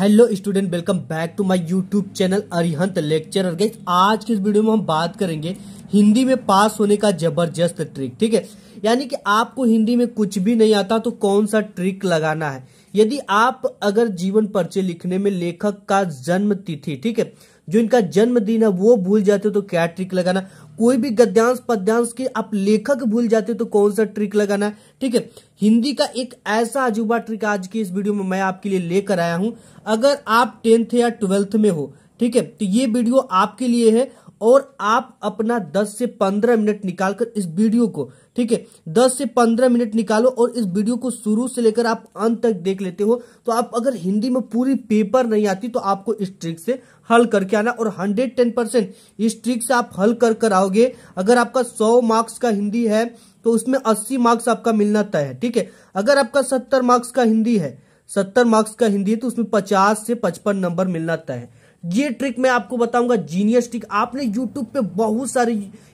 hello student welcome back to my YouTube channel Arihant lecturer guys आज के इस video में हम बात करेंगे हिंदी में पास होने का जबरदस्त ट्रिक ठीक है यानी कि आपको हिंदी में कुछ भी नहीं आता तो कौन सा ट्रिक लगाना है यदि आप अगर जीवन पर्चे लिखने में लेखक का जन्म तिथि ठीक है जो इनका जन्मदिन है वो भूल जाते हो तो क्या ट्रिक लगाना कोई भी गद्यांश पद्यांश के आप लेखक भूल जाते तो कौन सा ट्रिक लगाना है ठीक है हिंदी का एक ऐसा अजूबा ट्रिक आज की इस वीडियो में मैं आपके लिए लेकर आया हूं अगर आप टेंथ या ट्वेल्थ में हो ठीक है तो ये वीडियो आपके लिए है और आप अपना 10 से 15 मिनट निकालकर इस वीडियो को ठीक है 10 से 15 मिनट निकालो और इस वीडियो को शुरू से लेकर आप अंत तक देख लेते हो तो आप अगर हिंदी में पूरी पेपर नहीं आती तो आपको इस ट्रिक से हल करके आना और 110 परसेंट इस ट्रिक से आप हल कर कर आओगे अगर आपका 100 मार्क्स का हिंदी है तो उसमें अस्सी मार्क्स आपका मिलना तय है ठीक है अगर आपका सत्तर मार्क्स का हिंदी है सत्तर मार्क्स का हिंदी है तो उसमें पचास से पचपन नंबर मिलना तय है ये ट्रिक मैं आपको बताऊंगा जीनियस ट्रिक आपने यूट्यूब पे बहुत सारे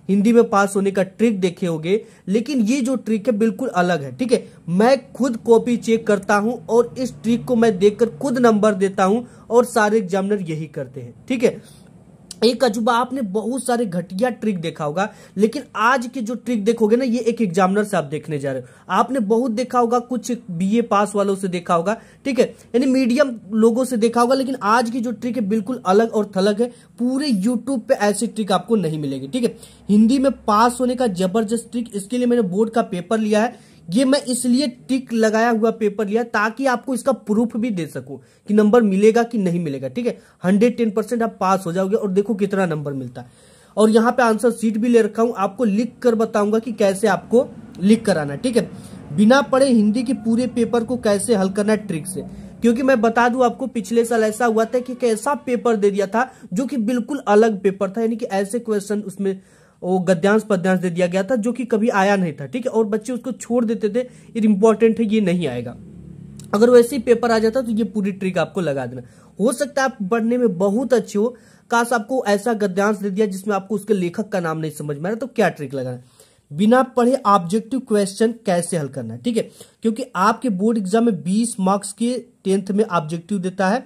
हिंदी में पास होने का ट्रिक देखे होंगे लेकिन ये जो ट्रिक है बिल्कुल अलग है ठीक है मैं खुद कॉपी चेक करता हूं और इस ट्रिक को मैं देखकर खुद नंबर देता हूं और सारे एग्जामिनर यही करते हैं ठीक है एक अजूबा आपने बहुत सारे घटिया ट्रिक देखा होगा लेकिन आज के जो ट्रिक देखोगे ना ये एक एग्जामिनर से आप देखने जा रहे हो आपने बहुत देखा होगा कुछ बीए पास वालों से देखा होगा ठीक है यानी मीडियम लोगों से देखा होगा लेकिन आज की जो ट्रिक है बिल्कुल अलग और थलग है पूरे यूट्यूब पे ऐसी ट्रिक आपको नहीं मिलेगी ठीक है हिंदी में पास होने का जबरदस्त ट्रिक इसके लिए मैंने बोर्ड का पेपर लिया है ये मैं इसलिए टिक लगाया हुआ पेपर लिया ताकि आपको इसका प्रूफ भी दे सकूं कि नंबर मिलेगा कि नहीं मिलेगा ठीक है हंड्रेड टेन परसेंट आप पास हो जाओगे और देखो कितना नंबर मिलता है और यहाँ पे आंसर सीट भी ले रखा हूं आपको लिख कर बताऊंगा कि कैसे आपको लिख कराना ठीक है बिना पढ़े हिंदी के पूरे पेपर को कैसे हल करना ट्रिक से क्योंकि मैं बता दूं आपको पिछले साल ऐसा हुआ था कि कैसा पेपर दे दिया था जो कि बिल्कुल अलग पेपर था यानी कि ऐसे क्वेश्चन उसमें वो गद्यांश पद्यांश दे दिया गया था जो कि कभी आया नहीं था ठीक है और बच्चे उसको छोड़ देते थे ये इंपॉर्टेंट है ये नहीं आएगा अगर वैसे ही पेपर आ जाता तो ये पूरी ट्रिक आपको लगा देना हो सकता है आप पढ़ने में बहुत अच्छे हो काश आपको ऐसा गद्यांश दे दिया जिसमें आपको उसके लेखक का नाम नहीं समझ में आया तो क्या ट्रिक लगाना बिना पढ़े ऑब्जेक्टिव क्वेश्चन कैसे हल करना है ठीक है क्योंकि आपके बोर्ड एग्जाम में 20 मार्क्स के टेंथ में ऑब्जेक्टिव देता है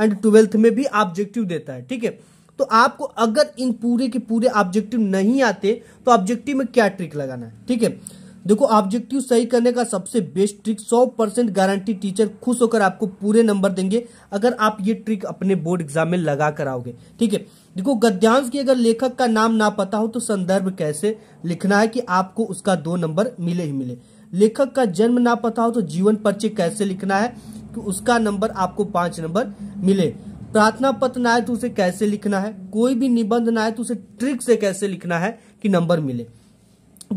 एंड ट्वेल्थ में भी ऑब्जेक्टिव देता है ठीक है तो आपको अगर इन पूरे के पूरे ऑब्जेक्टिव नहीं आते तो ऑब्जेक्टिव में क्या ट्रिक लगाना है ठीक है देखो ऑब्जेक्टिव सही करने का सबसे best trick 100 percent guarantee teacher खुश होकर आपको पूरे नंबर देंगे अगर आप ये ट्रिक अपने बोर्ड एग्जाम में लगा कर आओगे ठीक है देखो गद्यांश की अगर लेखक का नाम ना पता हो तो संदर्भ कैसे लिखना है कि आपको उसका दो नंबर मिले ही मिले लेखक का जन्म ना पता हो तो जीवन परिचय कैसे लिखना है कि उसका नंबर आपको पांच नंबर मिले प्रार्थना पत्र ना है तो उसे कैसे लिखना है कोई भी निबंध ना है तो उसे ट्रिक से कैसे लिखना है कि नंबर मिले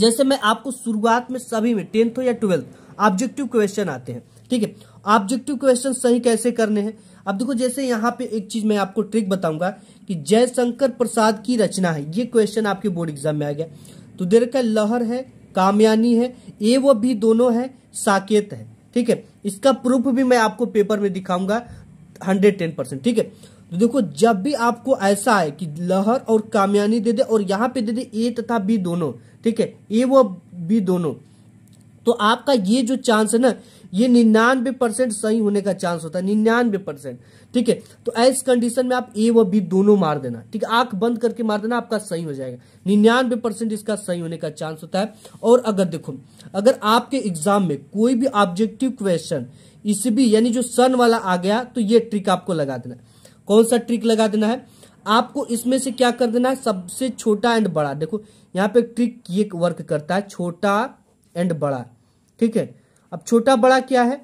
जैसे मैं आपको शुरुआत में सभी में टेंथ हो या ट्वेल्थ ऑब्जेक्टिव क्वेश्चन आते हैं ठीक है ऑब्जेक्टिव क्वेश्चन सही कैसे करने हैं अब देखो जैसे यहाँ पे एक चीज मैं आपको ट्रिक बताऊंगा कि जयशंकर प्रसाद की रचना है ये क्वेश्चन आपके बोर्ड एग्जाम में आ गया तो देर का लहर है कामयानी है ए वो भी दोनों है साकेत है ठीक है इसका प्रूफ भी मैं आपको पेपर में दिखाऊंगा हंड्रेड टेन परसेंट ठीक है तो देखो जब भी आपको ऐसा है कि लहर और कामयानी दे दे और यहाँ पे दे दे ए तथा बी दोनों ठीक है ए व बी दोनों तो आपका ये जो चांस है ना ये निन्यानवे परसेंट सही होने का चांस होता है निन्यानवे परसेंट ठीक है तो ऐस कंडीशन में आप ए व बी दोनों मार देना ठीक है आंख बंद करके मार देना आपका सही हो जाएगा निन्यानवे परसेंट इसका सही होने का चांस होता है और अगर देखो अगर आपके एग्जाम में कोई भी ऑब्जेक्टिव क्वेश्चन ईसीबी यानी जो सन वाला आ गया तो ये ट्रिक आपको लगा देना है कौन सा ट्रिक लगा देना है आपको इसमें से क्या कर देना है सबसे छोटा एंड बड़ा देखो यहाँ पे ट्रिक ये वर्क करता है छोटा एंड बड़ा ठीक है अब छोटा बड़ा क्या है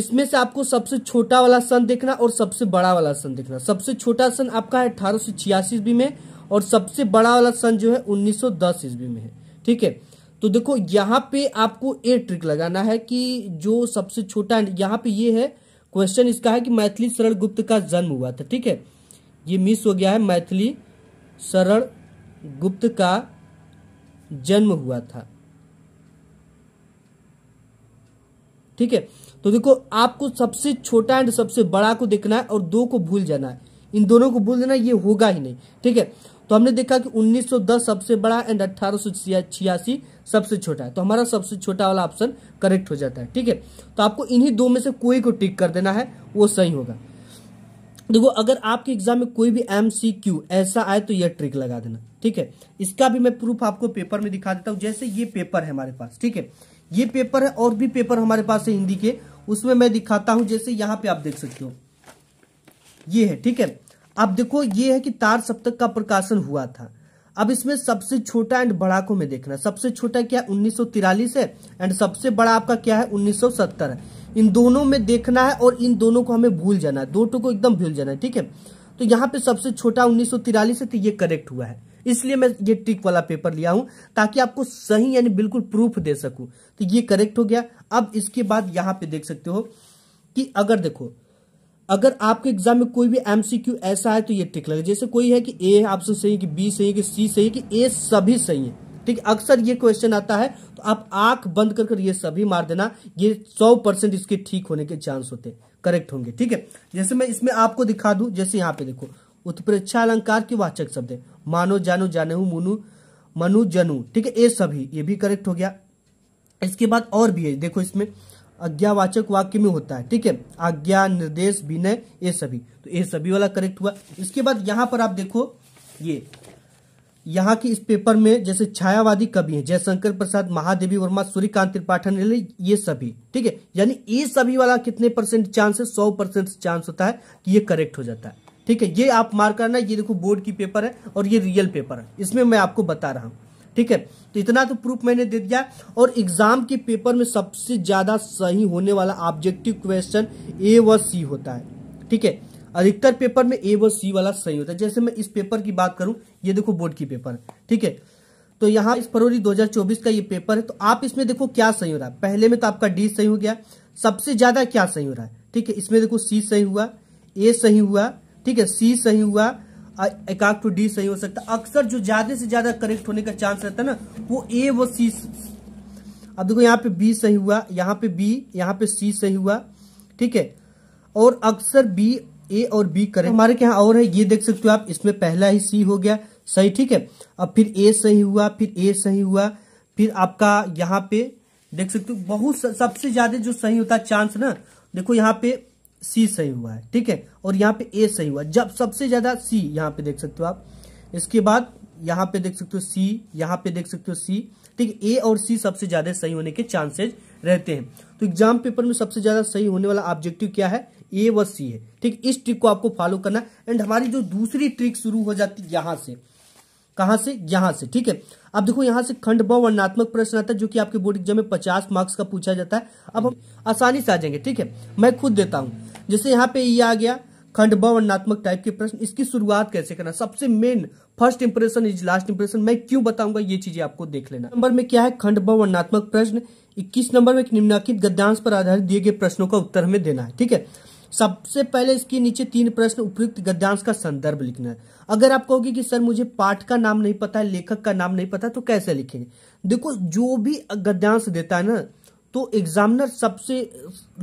इसमें से आपको सबसे छोटा वाला सन देखना और सबसे बड़ा वाला सन देखना सबसे छोटा सन आपका है अठारह ईस्वी में और सबसे बड़ा वाला सन जो है उन्नीस सौ ईस्वी में है ठीक है तो देखो यहाँ पे आपको ए ट्रिक लगाना है कि जो सबसे छोटा यहाँ पे ये है क्वेश्चन इसका है कि मैथिली शरण गुप्त का जन्म हुआ था ठीक है ये मिस हो गया है मैथिली शरण गुप्त का जन्म हुआ था ठीक है तो देखो आपको सबसे छोटा एंड सबसे बड़ा को देखना है और दो को भूल जाना है इन दोनों को भूल देना ये होगा ही नहीं ठीक है तो हमने देखा कि 1910 सबसे बड़ा एंड अट्ठारह सबसे छोटा है तो हमारा सबसे छोटा वाला ऑप्शन करेक्ट हो जाता है ठीक है तो आपको इन्हीं दो में से कोई को टिक कर देना है वो सही होगा देखो अगर आपके एग्जाम में कोई भी एम सी क्यू ऐसा आए तो यह ट्रिक लगा देना ठीक है इसका भी मैं प्रूफ आपको पेपर में दिखा देता हूँ जैसे ये पेपर है हमारे पास ठीक है ये पेपर है और भी पेपर हमारे पास है हिंदी के उसमें मैं दिखाता हूं जैसे यहाँ पे आप देख सकते हो ये है ठीक है अब देखो ये है कि तार सप्तक का प्रकाशन हुआ था अब इसमें सबसे छोटा एंड बड़ा को में देखना सबसे छोटा क्या उन्नीस है एंड सबसे बड़ा आपका क्या है 1970 है इन दोनों में देखना है और इन दोनों को हमें भूल जाना है दोटो को एकदम भूल जाना है ठीक है तो यहाँ पे सबसे छोटा उन्नीस है तो ये करेक्ट हुआ है इसलिए मैं ये ट्रिक वाला पेपर लिया हूं ताकि आपको सही यानी बिल्कुल प्रूफ दे सकूं तो ये करेक्ट हो गया अब इसके बाद यहाँ पे देख सकते हो कि अगर देखो अगर आपके एग्जाम में कोई भी एमसीक्यू ऐसा है तो ये टिक लगे जैसे कोई है कि ए आपसे सही है कि बी सही है कि सी सही है कि ए सभी सही है ठीक अक्सर ये क्वेश्चन आता है तो आप आंख बंद कर कर ये सभी मार देना ये सौ परसेंट इसके ठीक होने के चांस होते हैं करेक्ट होंगे ठीक है जैसे मैं इसमें आपको दिखा दू जैसे यहाँ पे देखो उत्प्रेक्षा अलंकार की वाचक शब्द है मानो जानो जाने मुनु मनु जनु ठीक है ये सभी ये भी करेक्ट हो गया इसके बाद और भी है देखो इसमें आज्ञावाचक वाक्य में होता है ठीक है आज्ञा निर्देश विनय ये सभी तो ये सभी वाला करेक्ट हुआ इसके बाद यहाँ पर आप देखो ये यहाँ की इस पेपर में जैसे छायावादी कवि हैं जयशंकर प्रसाद महादेवी वर्मा सूर्यकांत त्रिपाठन ये सभी ठीक है यानी ये सभी वाला कितने परसेंट चांस है सौ परसेंट चांस होता है कि ये करेक्ट हो जाता है ठीक है ये आप मार्क करना ये देखो बोर्ड की पेपर है और ये रियल पेपर है इसमें मैं आपको बता रहा हूँ ठीक है तो इतना तो प्रूफ मैंने दे दिया और एग्जाम के पेपर में सबसे ज्यादा सही होने वाला ऑब्जेक्टिव क्वेश्चन ए व सी होता है ठीक है अधिकतर पेपर में ए व सी वाला सही होता है जैसे मैं इस पेपर की बात करूं ये देखो बोर्ड की पेपर ठीक है तो यहाँ इस फरवरी 2024 का ये पेपर है तो आप इसमें देखो क्या सही हो रहा है पहले में तो आपका डी सही हो गया सबसे ज्यादा क्या सही हो रहा है ठीक है इसमें देखो सी सही हुआ ए सही हुआ ठीक है सी सही हुआ एकाक टू डी सही हो सकता है अक्सर जो ज्यादा से ज्यादा करेक्ट होने का चांस रहता है ना वो ए वो सी अब देखो यहाँ पे बी सही हुआ यहाँ पे बी यहाँ पे सी सही हुआ ठीक है और अक्सर बी ए और बी करेक्ट हमारे के यहाँ और है ये देख सकते हो आप इसमें पहला ही सी हो गया सही ठीक है अब फिर ए सही हुआ फिर ए सही हुआ फिर आपका यहाँ पे देख सकते हो बहुत सबसे ज्यादा जो सही होता है चांस ना देखो यहाँ पे सी सही हुआ है ठीक है और यहाँ पे ए सही हुआ जब सबसे ज्यादा सी यहाँ पे देख सकते हो आप इसके बाद यहाँ पे देख सकते हो सी यहाँ पे देख सकते हो सी ठीक है ए और सी सबसे ज्यादा सही होने के चांसेज रहते हैं तो एग्जाम पेपर में सबसे ज्यादा सही होने वाला ऑब्जेक्टिव क्या है ए व सी है ठीक इस ट्रिक को आपको फॉलो करना एंड हमारी जो दूसरी ट्रिक शुरू हो जाती है यहां से कहा से यहां से ठीक है अब देखो यहां से खंड ब वर्णात्मक प्रश्न आता है जो कि आपके बोर्ड एग्जाम में पचास मार्क्स का पूछा जाता है अब हम आसानी से आ जाएंगे ठीक है मैं खुद देता हूं जैसे यहाँ पे ये आ गया खंड वर्णात्मक टाइप के प्रश्न इसकी शुरुआत कैसे करना सबसे main first impression is last impression मैं क्यों बताऊंगा ये चीजें आपको देख लेना नंबर में क्या है खंड वर्णनात्मक प्रश्न इक्कीस नंबर में निम्नाखित गद्यांश पर आधारित दिए गए प्रश्नों का उत्तर हमें देना है ठीक है सबसे पहले इसके नीचे तीन प्रश्न उपयुक्त गद्यांश का संदर्भ लिखना है अगर आप कहोगे कि सर मुझे पाठ का नाम नहीं पता है लेखक का नाम नहीं पता तो कैसे लिखेंगे देखो जो भी गद्यांश देता है ना तो एग्जामिनर सबसे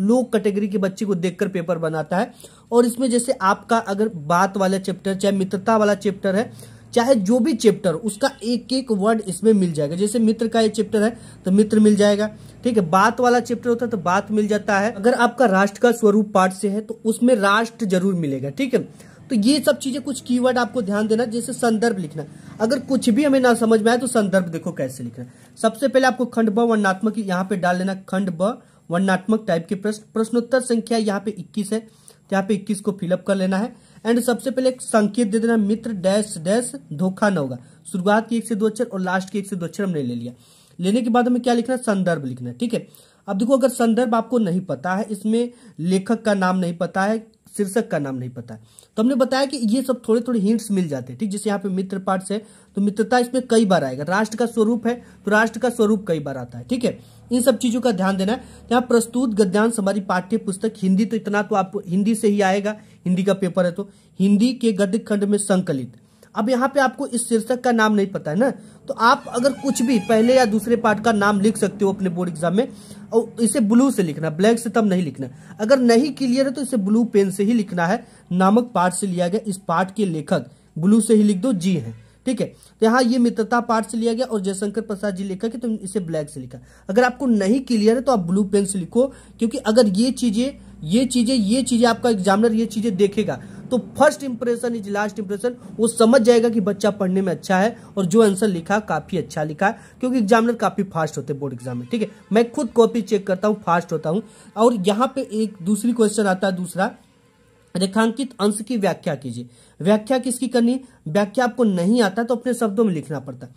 लो कैटेगरी के बच्चे को देखकर पेपर बनाता है और इसमें जैसे आपका अगर बात वाला चैप्टर चाहे मित्रता वाला चैप्टर है चाहे जो भी चैप्टर उसका एक एक वर्ड इसमें मिल जाएगा जैसे मित्र का ये चैप्टर है तो मित्र मिल जाएगा ठीक है बात वाला चैप्टर होता है तो बात मिल जाता है अगर आपका राष्ट्र का स्वरूप पाठ से है तो उसमें राष्ट्र जरूर मिलेगा ठीक है तो ये सब चीजें कुछ कीवर्ड आपको ध्यान देना जैसे संदर्भ लिखना अगर कुछ भी हमें ना समझ में आए तो संदर्भ देखो कैसे लिखना सबसे पहले आपको खंड ब वर्णात्मक यहाँ पे डाल लेना खंड ब वर्णात्मक टाइप के प्रश्न प्रश्नोत्तर संख्या यहाँ पे इक्कीस है तो यहाँ पे इक्कीस को फिलअप कर लेना है एंड सबसे पहले एक संकेत दे देना मित्र डैश डैश धोखा न होगा शुरुआत की एक से दो अक्षर और लास्ट के एक से दो अक्षर हमने ले लिया लेने के बाद हमें क्या लिखना है संदर्भ लिखना है ठीक है अब देखो अगर संदर्भ आपको नहीं पता है इसमें लेखक का नाम नहीं पता है शीर्षक का नाम नहीं पता है तो हमने बताया कि ये सब थोड़े थोड़े हिंट्स मिल जाते हैं ठीक जैसे यहाँ पे मित्र पाठ से तो मित्रता इसमें कई बार आएगा राष्ट्र का स्वरूप है तो राष्ट्र का स्वरूप कई बार आता है ठीक है इन सब चीजों का ध्यान देना है तो यहाँ प्रस्तुत गद्यांश हमारी पाठ्य पुस्तक हिंदी तो इतना तो आप हिंदी से ही आएगा हिंदी का पेपर है तो हिंदी के गद्य खंड में संकलित अब यहाँ पे आपको इस शीर्षक का नाम नहीं पता है ना तो आप अगर कुछ भी पहले या दूसरे पार्ट का नाम लिख सकते हो अपने बोर्ड एग्जाम में और इसे ब्लू से लिखना ब्लैक से तब नहीं लिखना अगर नहीं क्लियर है तो इसे ब्लू पेन से ही लिखना है नामक पार्ट से लिया गया इस पार्ट के लेखक ब्लू से ही लिख दो जी है ठीक है तो यहाँ ये मित्रता पाठ से लिया गया और जयशंकर प्रसाद जी लिखा कि तुम इसे ब्लैक से लिखा अगर आपको नहीं क्लियर है तो आप ब्लू पेन से लिखो क्योंकि अगर ये चीजें ये चीजें ये चीजें आपका एग्जामिनर ये चीजें देखेगा तो first impression is last impression वो समझ जाएगा कि बच्चा पढ़ने में अच्छा है और जो आंसर लिखा काफी अच्छा लिखा है क्योंकि एग्जामिनर काफी फास्ट होते हैं बोर्ड एग्जाम में ठीक है मैं खुद कॉपी चेक करता हूँ फास्ट होता हूँ और यहाँ पे एक दूसरी क्वेश्चन आता है दूसरा रेखांकित अंश की व्याख्या कीजिए व्याख्या किसकी करनी व्याख्या आपको नहीं आता तो अपने शब्दों में लिखना पड़ता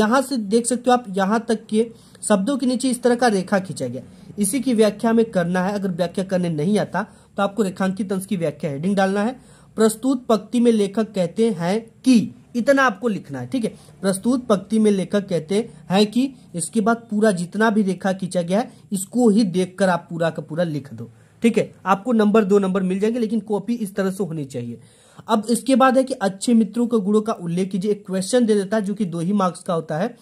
यहां से देख सकते हो आप यहां तक के शब्दों के नीचे इस तरह का रेखा खींचा गया इसी की व्याख्या में करना है अगर व्याख्या करने नहीं आता तो आपको रेखांकित अंश की व्याख्या हेडिंग डालना है प्रस्तुत पक्ति में लेखक कहते हैं कि इतना आपको लिखना है ठीक है प्रस्तुत पक्ति में लेखक कहते हैं कि इसके बाद पूरा जितना भी रेखा खींचा गया है इसको ही देखकर आप पूरा का पूरा लिख दो ठीक है आपको नंबर दो नंबर मिल जाएंगे लेकिन कॉपी इस तरह से होनी चाहिए अब इसके बाद है कि अच्छे मित्रों के गुणों का उल्लेख कीजिए एक क्वेश्चन दे देता है जो कि दो ही मार्क्स का होता है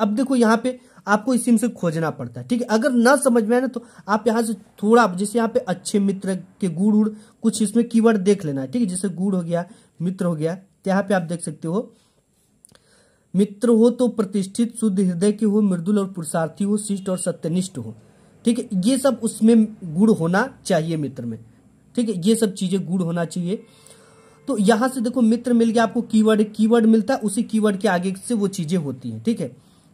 अब देखो यहाँ पे आपको इसी में से खोजना पड़ता है ठीक है अगर ना समझ में आए ना तो आप यहाँ से थोड़ा जैसे यहाँ पे अच्छे मित्र के गुड़ उड़ कुछ इसमें कीवर्ड देख लेना है ठीक है जैसे गुड़ हो गया मित्र हो गया तो यहाँ पे आप देख सकते हो मित्र हो तो प्रतिष्ठित शुद्ध हृदय के हो मृदुल और पुरुषार्थी हो शिष्ट और सत्यनिष्ठ हो ठीक है ये सब उसमें गुड़ होना चाहिए मित्र में ठीक है ये सब चीजें गुड़ होना चाहिए तो यहां से देखो मित्र मिल गया आपको कीवर्ड कीवर्ड मिलता है उसी कीवर्ड के आगे से वो चीजें होती हैं ठीक है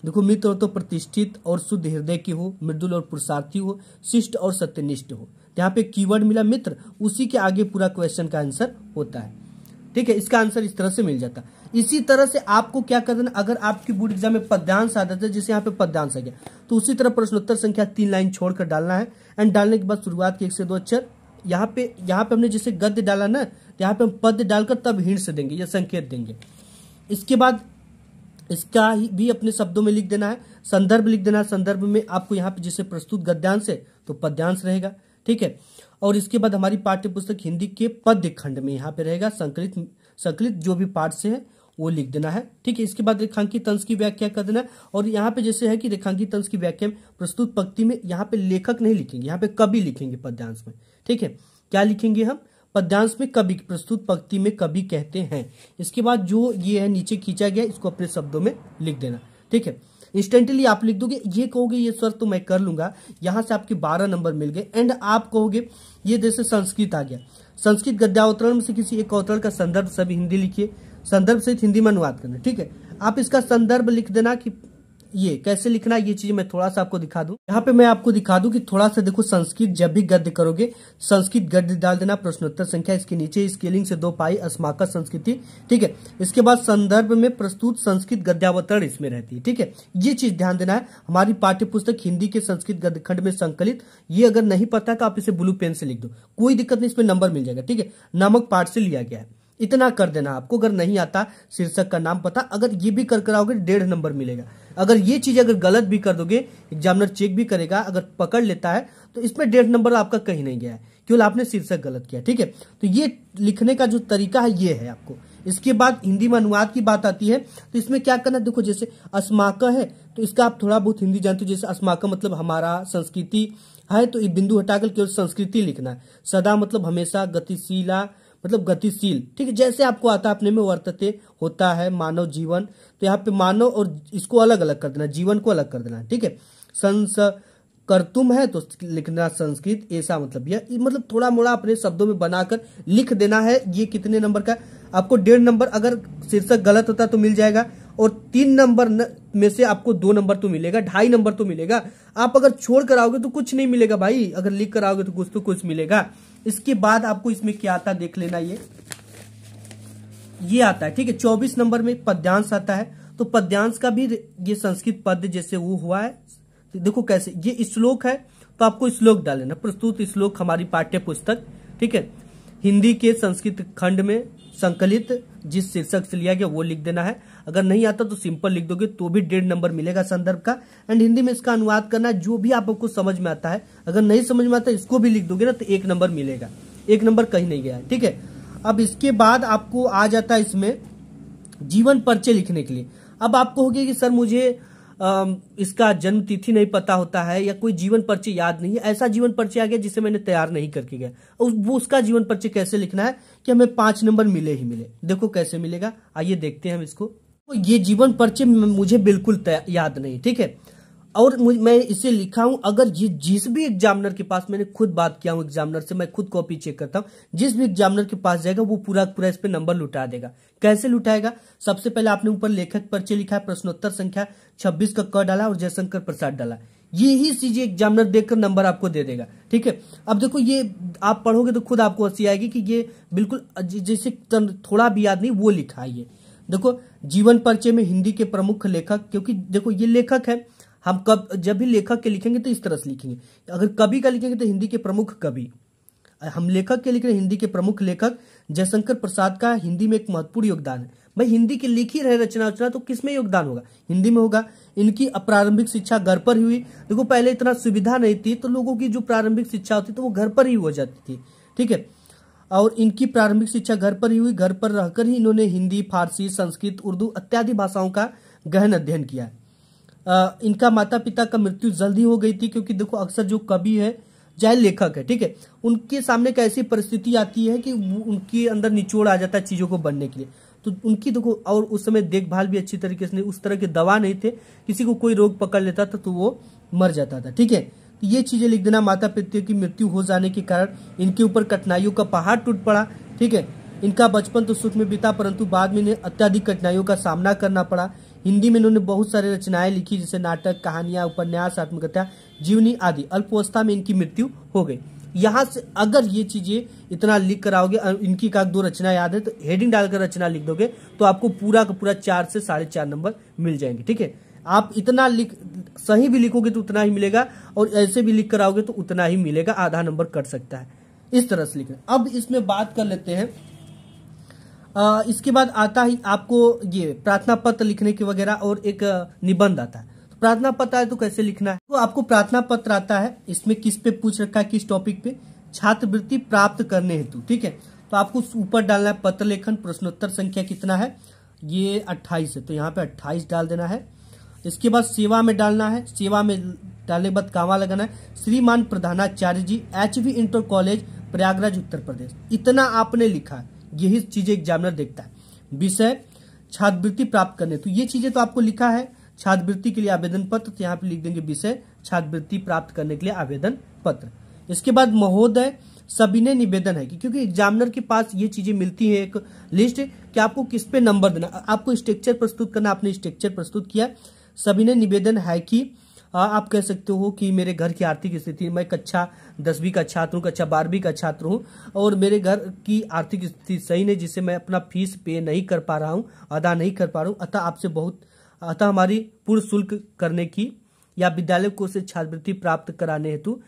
देखो मित्र हो तो प्रतिष्ठित और शुद्ध हृदय के हो मृदुल और पुरुषार्थी हो शिष्ट और सत्यनिष्ठ हो तो यहाँ पे कीवर्ड मिला मित्र उसी के आगे पूरा क्वेश्चन का आंसर होता है ठीक है इसका आंसर इस तरह से मिल जाता इसी तरह से आपको क्या कर देना अगर आपकी बोर्ड एग्जाम में पद्यांश आ जाता है जैसे यहाँ पे पद्यांश आ गया तो उसी तरह प्रश्नोत्तर संख्या तीन लाइन छोड़कर डालना है एंड डालने के बाद शुरुआत के एक से दो अक्षर यहाँ पे यहाँ पे हमने जैसे गद्य डाला ना यहाँ पे हम पद डालकर तब हिंट्स देंगे या संकेत देंगे इसके बाद इसका भी अपने शब्दों में लिख देना है संदर्भ लिख देना है संदर्भ में आपको यहाँ पे जैसे प्रस्तुत गद्यांश है तो पद्यांश रहेगा ठीक है और इसके बाद हमारी पाठ्य पुस्तक हिंदी के पद्य खंड में यहाँ पे रहेगा संकलित संकलित जो भी पाठ से है वो लिख देना है ठीक है इसके बाद रेखांकित अंश की व्याख्या कर देना है और यहाँ पे जैसे है कि रेखांकित अंश की व्याख्या प्रस्तुत पंक्ति में यहाँ पे लेखक नहीं लिखेंगे यहाँ पे कभी लिखेंगे पद्यांश में ठीक है क्या लिखेंगे हम पद्यांश में कवि प्रस्तुत पंक्ति में कवि कहते हैं इसके बाद जो ये है नीचे खींचा गया इसको अपने शब्दों में लिख देना ठीक है इंस्टेंटली आप लिख दोगे ये कहोगे ये स्वर तो मैं कर लूंगा यहाँ से आपके बारह नंबर मिल गए एंड आप कहोगे ये जैसे संस्कृत आ गया संस्कृत गद्यावतरण में से किसी एक अवतरण का संदर्भ सभी हिंदी लिखिए संदर्भ सहित हिंदी में अनुवाद करना ठीक है आप इसका संदर्भ लिख देना कि ये कैसे लिखना ये चीज मैं थोड़ा सा आपको दिखा दूं यहाँ पे मैं आपको दिखा दूं कि थोड़ा सा देखो संस्कृत जब भी गद्य करोगे संस्कृत गद्य डाल देना प्रश्नोत्तर संख्या इसके नीचे स्केलिंग से दो पाई अस्माक संस्कृति ठीक है इसके बाद संदर्भ में प्रस्तुत संस्कृत गद्यावतरण इसमें रहती है ठीक है ये चीज ध्यान देना है हमारी पाठ्य पुस्तक हिंदी के संस्कृत गद्य खंड में संकलित ये अगर नहीं पता तो आप इसे ब्लू पेन से लिख दो कोई दिक्कत नहीं इसमें नंबर मिल जाएगा ठीक है नामक पाठ से लिया गया है इतना कर देना आपको अगर नहीं आता शीर्षक का नाम पता अगर ये भी कर कराओगे डेढ़ नंबर मिलेगा अगर ये चीज़ अगर गलत भी कर दोगे एग्जामिनर चेक भी करेगा अगर पकड़ लेता है तो इसमें डेढ़ नंबर आपका कहीं नहीं गया है केवल आपने शीर्षक गलत किया ठीक है तो ये लिखने का जो तरीका है ये है आपको इसके बाद हिंदी में अनुवाद की बात आती है तो इसमें क्या करना देखो जैसे अस्माक है तो इसका आप थोड़ा बहुत हिंदी जानते हो जैसे अस्माक मतलब हमारा संस्कृति है तो एक बिंदु हटाकर केवल संस्कृति लिखना है सदा मतलब हमेशा गतिशीला मतलब गतिशील ठीक है जैसे आपको आता अपने में वर्तते होता है मानव जीवन तो यहाँ पे मानव और इसको अलग अलग कर देना जीवन को अलग कर देना ठीक है संस करतुम है तो लिखना संस्कृत ऐसा मतलब यह मतलब थोड़ा मोड़ा अपने शब्दों में बनाकर लिख देना है ये कितने नंबर का आपको डेढ़ नंबर अगर शीर्षक गलत होता तो मिल जाएगा और तीन नंबर न, में से आपको दो नंबर तो मिलेगा ढाई नंबर तो मिलेगा आप अगर छोड़ कर आओगे तो कुछ नहीं मिलेगा भाई अगर लिख कर आओगे तो कुछ तो कुछ मिलेगा इसके बाद आपको इसमें क्या आता है देख लेना ये ये आता है ठीक है चौबीस नंबर में पद्यांश आता है तो पद्यांश का भी ये संस्कृत पद जैसे वो हुआ है देखो कैसे ये श्लोक है तो आपको श्लोक डाल लेना प्रस्तुत श्लोक हमारी पाठ्य पुस्तक ठीक है हिंदी के संस्कृत खंड में संकलित जिस शीर्षक से लिया गया वो लिख देना है अगर नहीं आता तो सिंपल लिख दोगे तो भी डेढ़ नंबर मिलेगा संदर्भ का एंड हिंदी में इसका अनुवाद करना जो भी आपको समझ में आता है अगर नहीं समझ में आता इसको भी लिख दोगे ना तो एक नंबर मिलेगा एक नंबर कहीं नहीं गया है ठीक है अब इसके बाद आपको आ जाता है इसमें जीवन पर्चे लिखने के लिए अब आपको हो गया कि सर मुझे इसका जन्म तिथि नहीं पता होता है या कोई जीवन पर्ची याद नहीं है ऐसा जीवन पर्ची आ गया जिसे मैंने तैयार नहीं करके गया उस वो उसका जीवन पर्ची कैसे लिखना है कि हमें पांच नंबर मिले ही मिले देखो कैसे मिलेगा आइए देखते हैं हम इसको तो ये जीवन पर्ची मुझे बिल्कुल याद नहीं ठीक है और मैं इसे लिखा हूं अगर जि, जिस भी एग्जामिनर के पास मैंने खुद बात किया हूं एग्जामिनर से मैं खुद कॉपी चेक करता हूं जिस भी एग्जामिनर के पास जाएगा वो पूरा पूरा इस पे नंबर लुटा देगा कैसे लुटाएगा सबसे पहले आपने ऊपर लेखक पर्चे लिखा है प्रश्नोत्तर संख्या छब्बीस का क डाला और जयशंकर प्रसाद डाला यही चीजें एग्जामिनर देखकर नंबर आपको दे देगा ठीक है अब देखो ये आप पढ़ोगे तो खुद आपको हंसी आएगी कि ये बिल्कुल जैसे थोड़ा भी याद नहीं वो लिखा है ये देखो जीवन परिचय में हिंदी के प्रमुख लेखक क्योंकि देखो ये लेखक है हम कब जब भी लेखक के लिखेंगे तो इस तरह से लिखेंगे अगर कवि का लिखेंगे तो हिंदी के प्रमुख कवि हम लेखक के लिख रहे हिंदी के प्रमुख लेखक जयशंकर प्रसाद का हिंदी में एक महत्वपूर्ण योगदान है भाई हिंदी की लिखी रहे रचना उचना तो किस में योगदान होगा हिंदी में होगा इनकी प्रारंभिक शिक्षा घर पर ही हुई देखो पहले इतना सुविधा नहीं थी तो लोगों की जो प्रारंभिक शिक्षा होती तो वो घर पर ही हो जाती थी ठीक है और इनकी प्रारंभिक शिक्षा घर पर ही हुई घर पर रहकर ही इन्होंने हिंदी फारसी संस्कृत उर्दू इत्यादि भाषाओं का गहन अध्ययन किया है इनका माता पिता का मृत्यु जल्दी हो गई थी क्योंकि देखो अक्सर जो कवि है चाहे लेखक है ठीक है उनके सामने कैसी परिस्थिति आती है कि उनके अंदर निचोड़ आ जाता है चीज़ों को बनने के लिए तो उनकी देखो और उस समय देखभाल भी अच्छी तरीके से नहीं उस तरह के दवा नहीं थे किसी को कोई रोग पकड़ लेता था तो वो मर जाता था ठीक है तो ये चीज़ें लिख देना माता पिता की मृत्यु हो जाने के कारण इनके ऊपर कठिनाइयों का पहाड़ टूट पड़ा ठीक है इनका बचपन तो सुख में बीता परंतु बाद में इन्हें अत्याधिक कठिनाइयों का सामना करना पड़ा हिंदी में इन्होंने बहुत सारी रचनाएं लिखी जैसे नाटक कहानियां उपन्यास आत्मकथा जीवनी आदि अल्पवस्था में इनकी मृत्यु हो गई यहाँ से अगर ये चीजें इतना लिख कर आओगे इनकी का दो रचना याद है तो हेडिंग डालकर रचना लिख दोगे तो आपको पूरा का पूरा चार से साढ़े चार नंबर मिल जाएंगे ठीक है आप इतना लिख सही भी लिखोगे तो उतना ही मिलेगा और ऐसे भी लिख कर आओगे तो उतना ही मिलेगा आधा नंबर कट सकता है इस तरह से लिखना अब इसमें बात कर लेते हैं आ, इसके बाद आता ही आपको ये प्रार्थना पत्र लिखने की वगैरह और एक निबंध आता है तो प्रार्थना पत्र आए तो कैसे लिखना है तो आपको प्रार्थना पत्र आता है इसमें किस पे पूछ रखा है किस टॉपिक पे छात्रवृत्ति प्राप्त करने हेतु ठीक है तो आपको ऊपर डालना है पत्र लेखन प्रश्नोत्तर संख्या कितना है ये अट्ठाईस है तो यहाँ पे अट्ठाईस डाल देना है इसके बाद सेवा में डालना है सेवा में डालने के बाद कावा लगाना है श्रीमान प्रधानाचार्य जी H V inter college Prayagraj Uttar Pradesh इतना आपने लिखा है यही चीजें एग्जामिनर देखता है विषय छात्रवृत्ति प्राप्त करने तो ये चीजें तो आपको लिखा है छात्रवृत्ति के लिए आवेदन पत्र तो यहाँ पे लिख देंगे विषय छात्रवृत्ति प्राप्त करने के लिए आवेदन पत्र इसके बाद महोदय सभी ने निवेदन है कि क्योंकि एग्जामिनर के पास ये चीजें मिलती है एक लिस्ट कि आपको किस पे नंबर देना आपको स्ट्रक्चर प्रस्तुत करना आपने स्ट्रक्चर प्रस्तुत किया सभी ने निवेदन है कि आप कह सकते हो कि मेरे घर की आर्थिक स्थिति मैं कक्षा दसवीं का छात्र हूँ कक्षा बारहवीं का छात्र हूँ और मेरे घर की आर्थिक स्थिति सही नहीं जिससे मैं अपना फीस पे नहीं कर पा रहा हूँ अदा नहीं कर पा रहा हूँ अतः आपसे बहुत अतः हमारी पूर्ण शुल्क करने की या विद्यालय को से छात्रवृत्ति प्राप्त कराने हेतु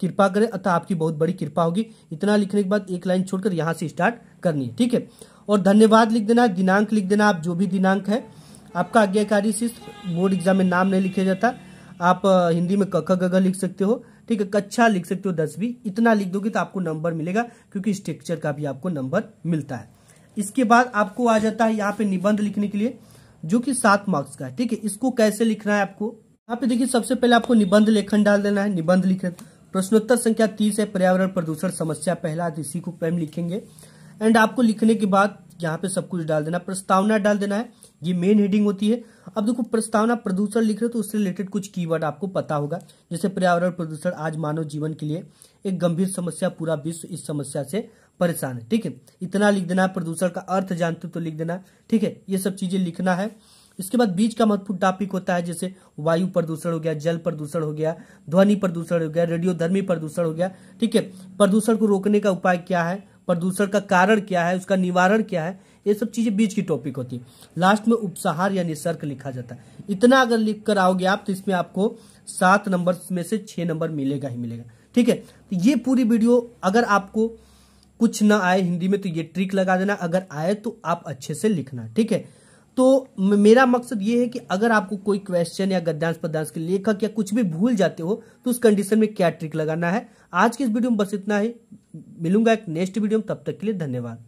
कृपा करें अतः आपकी बहुत बड़ी कृपा होगी इतना लिखने के बाद एक लाइन छोड़कर यहाँ से स्टार्ट करनी है ठीक है और धन्यवाद लिख देना दिनांक लिख देना आप जो भी दिनांक है आपका आज्ञाकारी शिष्य बोर्ड एग्जाम में नाम नहीं लिखा जाता आप हिंदी में कख गग लिख सकते हो ठीक है कच्छा लिख सकते हो दसवीं इतना लिख दोगे तो आपको नंबर मिलेगा क्योंकि स्ट्रक्चर का भी आपको नंबर मिलता है इसके बाद आपको आ जाता है यहाँ पे निबंध लिखने के लिए जो कि सात मार्क्स का है ठीक है इसको कैसे लिखना है आपको यहाँ पे देखिए सबसे पहले आपको निबंध लेखन डाल देना है निबंध लिखन प्रश्नोत्तर संख्या तीस है पर्यावरण प्रदूषण समस्या पहला इसी को प्रेम लिखेंगे एंड आपको लिखने के बाद यहाँ पे सब कुछ डाल देना प्रस्तावना डाल देना है ये मेन हेडिंग होती है अब देखो प्रस्तावना प्रदूषण लिख रहे हो तो उससे रिलेटेड कुछ कीवर्ड आपको पता होगा जैसे पर्यावरण प्रदूषण आज मानव जीवन के लिए एक गंभीर समस्या पूरा विश्व इस समस्या से परेशान है ठीक है इतना लिख देना प्रदूषण का अर्थ जानते तो लिख देना ठीक है ये सब चीजें लिखना है इसके बाद बीच का महत्वपूर्ण टॉपिक होता है जैसे वायु प्रदूषण हो गया जल प्रदूषण हो गया ध्वनि प्रदूषण हो गया रेडियोधर्मी प्रदूषण हो गया ठीक है प्रदूषण को रोकने का उपाय क्या है प्रदूषण का कारण क्या है उसका निवारण क्या है ये सब चीज़ें बीच की टॉपिक होती है लास्ट में उपसहार या निसर्ग लिखा जाता है इतना अगर लिख कर आओगे आप तो इसमें आपको सात नंबर में से छह नंबर मिलेगा ही मिलेगा ठीक है तो ये पूरी वीडियो अगर आपको कुछ ना आए हिंदी में तो ये ट्रिक लगा देना अगर आए तो आप अच्छे से लिखना ठीक है तो मेरा मकसद ये है कि अगर आपको कोई क्वेश्चन या गद्यांश पद्यांश के लेखक या कुछ भी भूल जाते हो तो उस कंडीशन में क्या ट्रिक लगाना है आज के इस वीडियो में बस इतना ही मिलूंगा एक नेक्स्ट वीडियो में तब तक के लिए धन्यवाद